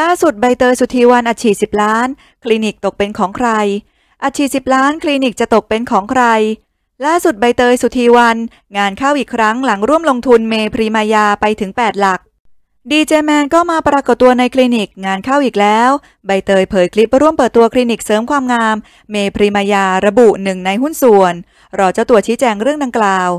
ล่าสุดใบเตยสุธีวันอัดฉีดสิบล้าน คลินิกตกเป็นของใคร อัดฉีดสิบล้านคลินิกจะตกเป็นของใคร ล่าสุดใบเตยสุธีวัน งานเข้าอีกครั้งหลังร่วมลงทุนเมพรีมายาไปถึง 8 หลักดีเจแมนก็มาปรากฏตัวในคลินิกงานเข้าอีกแล้วใบเตยเผยคลิปร่วมเปิดตัวคลินิกเสริมความงาม เมพรีมายาระบุหนึ่งในหุ้นส่วนรอเจ้าตัวชี้แจงเรื่องดังกล่าว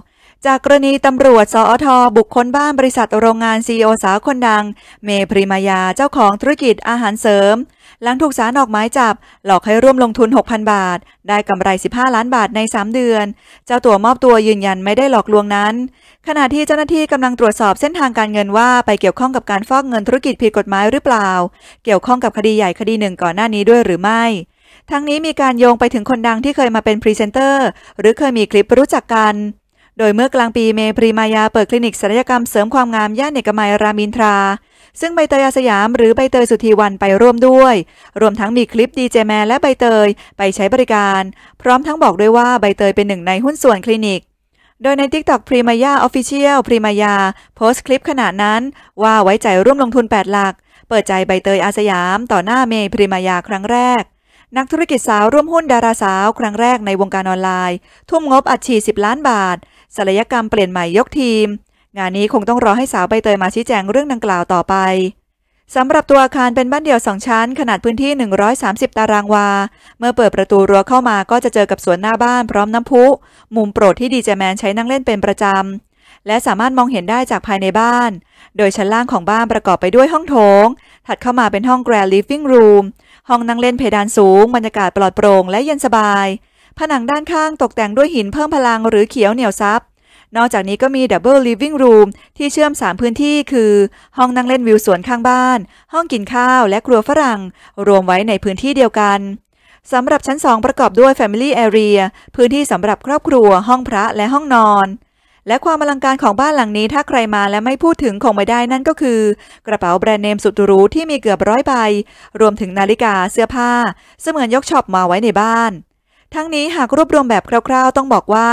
จากกรณีตำรวจสอทอบุคคลบ้านบริษัทโรงงานซีโอสาวคนดัง เมพริมายาเจ้าของธุรกิจอาหารเสริม หลังถูกสารออกหมายจับ หลอกให้ร่วมลงทุน 6,000 บาท ได้กำไร 15 ล้านบาทใน 3 เดือน เจ้าตัวมอบตัวยืนยันไม่ได้หลอกลวงนั้น ขณะที่เจ้าหน้าที่กำลังตรวจสอบเส้นทางการเงินว่า ไปเกี่ยวข้องกับการฟอกเงินธุรกิจผิดกฎหมายหรือเปล่า เกี่ยวข้องกับคดีใหญ่คดีหนึ่งก่อนหน้านี้ด้วยหรือไม่ ทั้งนี้มีการโยงไปถึงคนดังที่เคยมาเป็นพรีเซนเตอร์หรือเคยมีคลิปรู้จักกันโดยเมื่อกลางปีเมพรีมายาเปิดคลินิกศัลยกรรมเสริมความงาม ย่านเอกมัยรามินทรา ซึ่งใบเตยอาสยามหรือใบเตยสุธีวันไปร่วมด้วย รวมทั้งมีคลิปดีเจแมนและใบเตย ไปใช้บริการ พร้อมทั้งบอกด้วยว่าใบเตยเป็นหนึ่งในหุ้นส่วนคลินิก โดยใน t ิ k t o k พรีมายาออฟฟิเชียลพรีมายา โพสต์คลิปขนาดนั้น ว่าไว้ใจร่วมลงทุน 8 หลัก เปิดใจใบเตยอาสยาม ต่อหน้าเมย์พรีมายาครั้งแรก นักธุรกิจสาวร่วมหุ้นดาราสาว ครั้งแรกในวงการออนไลน์ทุ่มงบอัดฉีด10ล้านบาทศัลยกรรมเปลี่ยนใหม่ยกทีม งานนี้คงต้องรอให้สาวใบเตยมาชี้แจงเรื่องดังกล่าวต่อไปสำหรับตัวอาคารเป็นบ้านเดี่ยวสองชั้นขนาดพื้นที่ 130 ตารางวา เมื่อเปิดประตูรั้วเข้ามาก็จะเจอกับสวนหน้าบ้านพร้อมน้ำพุ มุมโปรดที่ดีเจแมนใช้นั่งเล่นเป็นประจำ และสามารถมองเห็นได้จากภายในบ้าน โดยชั้นล่างของบ้านประกอบไปด้วยห้องโถงถัดเข้ามาเป็นห้องแกรลิฟวิ่งรูมห้องนั่งเล่นเพดานสูงบรรยากาศปลอดโปร่งและเย็นสบายผนังด้านข้างตกแต่งด้วยหินเพิ่มพลังหรือเขียวเหนียวซับ นอกจากนี้ก็มีดับเบิลลิฟวิ่งรูมที่เชื่อม 3 พื้นที่คือ ห้องนั่งเล่นวิวสวนข้างบ้าน ห้องกินข้าวและครัวฝรั่ง รวมไว้ในพื้นที่เดียวกันสำหรับชั้น 2 ประกอบด้วย Family Area พื้นที่สำหรับครอบครัว ห้องพระและห้องนอน และความอลังการของบ้านหลังนี้ถ้าใครมาและไม่พูดถึงคงไม่ได้นั่นก็คือ กระเป๋าแบรนด์เนมสุดหรูที่มีเกือบร้อยใบรวมถึงนาฬิกาเสื้อผ้าเสมือนยกช็อปมาไว้ในบ้านทั้งนี้ หากรวบรวมแบบคร่าวๆ ต้องบอกว่า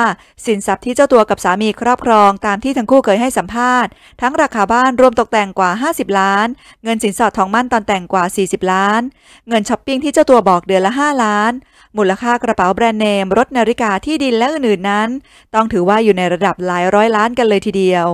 สินทรัพย์ที่เจ้าตัวกับสามีครอบครองตามที่ทั้งคู่เคยให้สัมภาษณ์ทั้งราคาบ้านรวมตกแต่งกว่า 50 ล้าน เงินสินสอดทองมั่นตอนแต่งกว่า 40 ล้าน เงินช้อปปิ้งที่เจ้าตัวบอกเดือนละ 5 ล้านมูลค่ากระเป๋าแบรนด์เนมรถนาฬิกาที่ดินและอื่นๆนั้น ต้องถือว่าอยู่ในระดับหลายร้อยล้านกันเลยทีเดียว